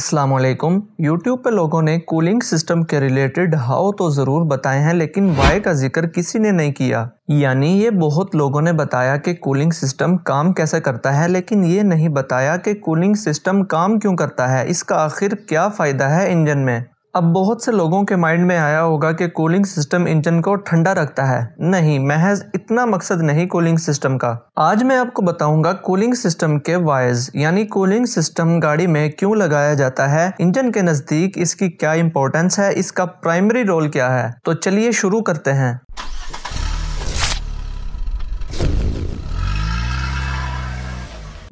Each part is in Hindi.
अस्सलाम वालेकुम यूट्यूब पे लोगों ने कूलिंग सिस्टम के रिलेटेड हाउ तो ज़रूर बताए हैं लेकिन वाई का जिक्र किसी ने नहीं किया यानी ये बहुत लोगों ने बताया कि कूलिंग सिस्टम काम कैसे करता है लेकिन ये नहीं बताया कि कूलिंग सिस्टम काम क्यों करता है इसका आखिर क्या फ़ायदा है इंजन में अब बहुत से लोगों के माइंड में आया होगा कि कूलिंग सिस्टम इंजन को ठंडा रखता है नहीं महज इतना मकसद नहीं कूलिंग सिस्टम का आज मैं आपको बताऊंगा कूलिंग सिस्टम के वायर्स यानी कूलिंग सिस्टम गाड़ी में क्यों लगाया जाता है इंजन के नजदीक इसकी क्या इंपॉर्टेंस है इसका प्राइमरी रोल क्या है तो चलिए शुरू करते हैं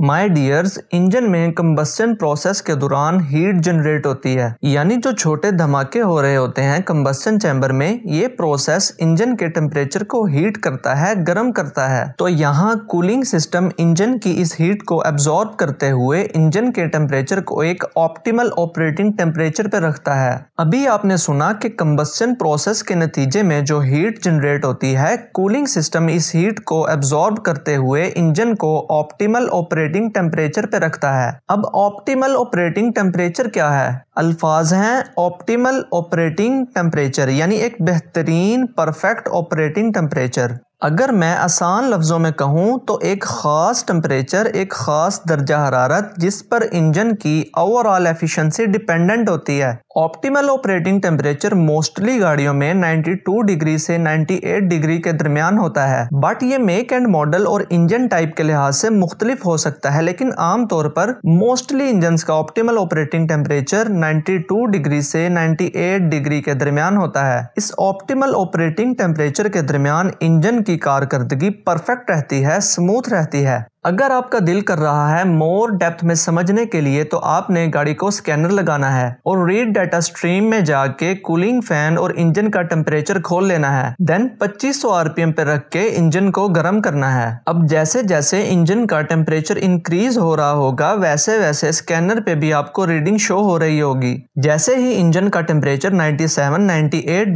माय डियर्स इंजन में कंबस्टन प्रोसेस के दौरान हीट जनरेट होती है यानी जो छोटे धमाके हो रहे होते हैं कंबस्टन चैम्बर में ये प्रोसेस इंजन के टेम्परेचर को हीट करता है गर्म करता है तो यहाँ कूलिंग सिस्टम इंजन की इस हीट को एब्जॉर्ब करते हुए इंजन के टेम्परेचर को एक ऑप्टिमल ऑपरेटिंग टेम्परेचर पर रखता है अभी आपने सुना की कम्बस्टन प्रोसेस के नतीजे में जो हीट जनरेट होती है कूलिंग सिस्टम इस हीट को एब्जॉर्ब करते हुए इंजन को ऑप्टिमल ऑपरेट ऑपरेटिंग टेम्परेचर पर रखता है अब ऑप्टीमल ऑपरेटिंग टेम्परेचर क्या है अल्फाज हैं ऑप्टिमल ऑपरेटिंग टेम्परेचर यानी एक बेहतरीन परफेक्ट ऑपरेटिंग टेम्परेचर अगर मैं आसान लफ्ज़ों में कहूँ तो एक ख़ास टम्परेचर एक ख़ास दर्जा हरारत जिस पर इंजन की ओवरऑल एफिशिएंसी डिपेंडेंट होती है ऑप्टिमल ऑपरेटिंग टेम्परेचर मोस्टली गाड़ियों में 92 डिग्री से 98 डिग्री के दरमियान होता है बट ये मेक एंड मॉडल और इंजन टाइप के लिहाज से मुख्तलिफ हो सकता है लेकिन आमतौर पर मोस्टली इंजन का ऑप्टिमल ऑपरेटिंग टेम्परेचर 92 डिग्री से 98 डिग्री के दरमियान होता है इस ऑप्टिमल ऑपरेटिंग टेम्परेचर के दरमियान इंजन की कारकर्दगी परफेक्ट रहती है स्मूथ रहती है अगर आपका दिल कर रहा है मोर डेप्थ में समझने के लिए तो आपने गाड़ी को स्कैनर लगाना है और रीड डाटा स्ट्रीम में जाके कूलिंग फैन और इंजन का टेम्परेचर खोल लेना है देन 2500 आरपीएम पे रख के इंजन को गर्म करना है अब जैसे जैसे इंजन का टेम्परेचर इंक्रीज हो रहा होगा वैसे वैसे स्कैनर पे भी आपको रीडिंग शो हो रही होगी जैसे ही इंजन का टेम्परेचर नाइन्टी सेवन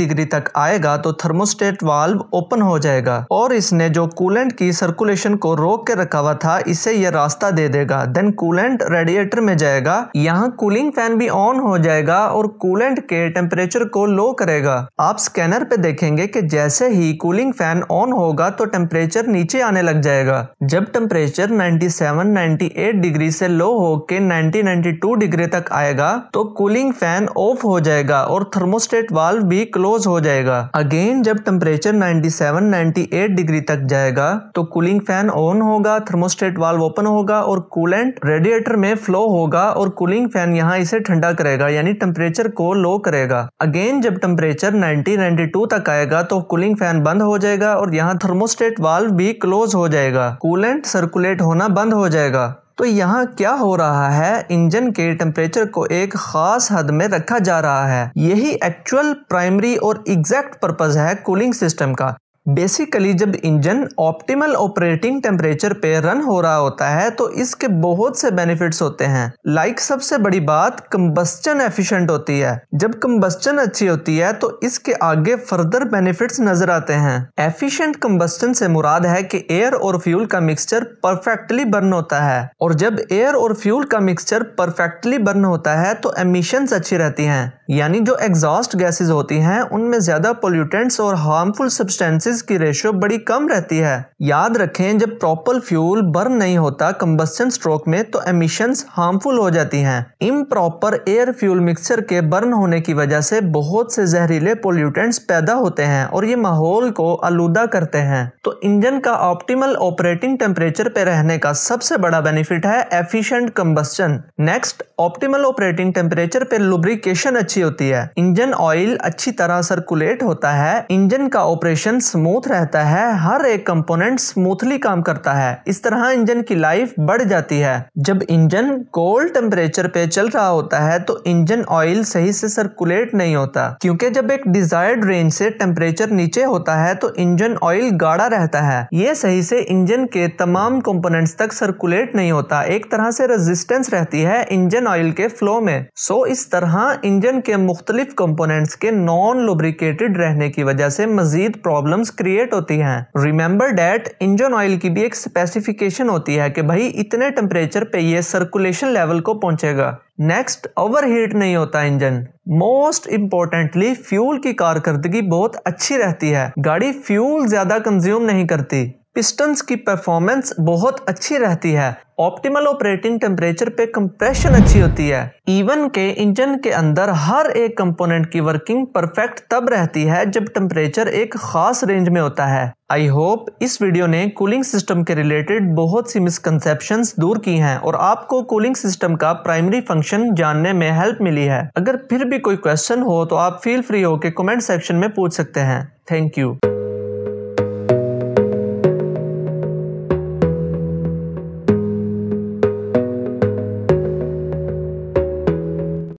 डिग्री तक आएगा तो थर्मोस्टेट वाल्व ओपन हो जाएगा और इसने जो कूलेंट की सर्कुलेशन को रोक के रखा हुआ था इसे यह रास्ता दे देगा देन कूलेंट रेडिएटर में जाएगा यहाँ कूलिंग फैन भी ऑन हो जाएगा और कूलेंट के टेम्परेचर को लो करेगा आप स्कैनर पे देखेंगे कि जैसे ही कूलिंग फैन ऑन होगा तो टेम्परेचर नीचे आने लग जाएगा जब टेम्परेचर 97, 98 डिग्री से लो होके 90, 92 डिग्री तक आएगा तो कूलिंग फैन ऑफ हो जाएगा और थर्मोस्टेट वाल्व भी क्लोज हो जाएगा अगेन जब टेम्परेचर 97, 98 डिग्री तक जाएगा तो कूलिंग फैन ऑन होगा थर्मो थर्मोस्टेट वाल्व ओपन होगा और कूलेंट रेडिएटर में फ्लो होगा और कूलिंग फैन यहाँ इसे ठंडा करेगा यानी टेम्परेचर को लो करेगा अगेन जब टेम्परेचर नाइनटी टू तक आएगा तो कूलिंग फैन बंद हो जाएगा और यहाँ थर्मोस्टेट वाल्व भी क्लोज हो जाएगा कूलेंट सर्कुलेट होना बंद हो जाएगा तो यहाँ क्या हो रहा है इंजन के टेम्परेचर को एक खास हद में रखा जा रहा है यही एक्चुअल प्राइमरी और एग्जैक्ट पर्पज है कूलिंग सिस्टम का बेसिकली जब इंजन ऑप्टिमल ऑपरेटिंग टेम्परेचर पे रन हो रहा होता है तो इसके बहुत से बेनिफिट्स होते हैं लाइक like सबसे बड़ी बात कम्बस्चन एफिशिएंट होती है जब कम्बस्टन अच्छी होती है तो इसके आगे फर्दर बेनिफिट्स नजर आते हैं एफिशिएंट कम्बस्टन से मुराद है कि एयर और फ्यूल का मिक्सचर परफेक्टली बर्न होता है और जब एयर और फ्यूल का मिक्सचर परफेक्टली बर्न होता है तो एमिशंस अच्छी रहती है यानी जो एग्जॉस्ट गैसेज होती है उनमें ज्यादा पोल्यूटेंट्स और हार्मफुल सब्सटेंसेज गैसेस की रेशियो बड़ी कम रहती है याद रखें जब प्रॉपर फ्यूल बर्न नहीं होता कम्बस्टन स्ट्रोक में तो एमिशंस हार्मफुल हो जाती हैं improper air fuel mixture के बर्न होने की वजह से बहुत से जहरीले पोल्यूटेंट्स पैदा होते हैं और ये माहौल को आलूदा करते हैं तो इंजन का ऑप्टिमल ऑपरेटिंग टेम्परेचर पे रहने का सबसे बड़ा बेनिफिट है efficient combustion next optimal operating temperature पे लुब्रिकेशन अच्छी होती है इंजन ऑयल अच्छी तरह सर्कुलेट होता है इंजन का ऑपरेशन स्मूथ रहता है हर एक कंपोनेंट स्मूथली काम करता है इस तरह इंजन की लाइफ बढ़ जाती है जब इंजन कोल्ड टेम्परेचर पे चल रहा होता है तो इंजन ऑयल सही से सर्कुलेट नहीं होता क्योंकि जब एक डिजायर्ड रेंज से टेम्परेचर नीचे होता है तो इंजन ऑयल गाढ़ा रहता है ये सही से इंजन के तमाम कंपोनेंट्स तक सर्कुलेट नहीं होता एक तरह से रेजिस्टेंस रहती है इंजन ऑयल के फ्लो में सो इस तरह इंजन के मुख्तलिफ कंपोनेंट्स के नॉन लुब्रिकेटेड रहने की वजह से मजीद प्रॉब्लम्स क्रिएट होती हैं रिमेंबर डैट इंजन ऑयल की भी एक स्पेसिफिकेशन होती है कि भाई इतने टेम्परेचर पे ये सर्कुलेशन लेवल को पहुंचेगा नेक्स्ट ओवर हीट नहीं होता इंजन मोस्ट इंपॉर्टेंटली फ्यूल की कारकर्दगी बहुत अच्छी रहती है गाड़ी फ्यूल ज्यादा कंज्यूम नहीं करती पिस्टन्स की परफॉर्मेंस बहुत अच्छी रहती है ऑप्टिमल ऑपरेटिंग टेम्परेचर पे कंप्रेशन अच्छी होती है इवन के इंजन के अंदर हर एक कंपोनेंट की वर्किंग परफेक्ट तब रहती है जब टेम्परेचर एक खास रेंज में होता है आई होप इस वीडियो ने कूलिंग सिस्टम के रिलेटेड बहुत सी मिसकनसेप्शन दूर की हैं और आपको कूलिंग सिस्टम का प्राइमरी फंक्शन जानने में हेल्प मिली है अगर फिर भी कोई क्वेश्चन हो तो आप फील फ्री होकर कॉमेंट सेक्शन में पूछ सकते हैं थैंक यू